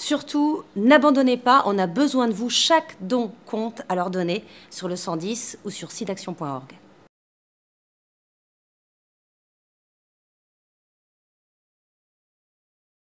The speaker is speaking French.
Surtout, n'abandonnez pas, on a besoin de vous. Chaque don compte, à leur donner sur le 110 ou sur siteaction.org.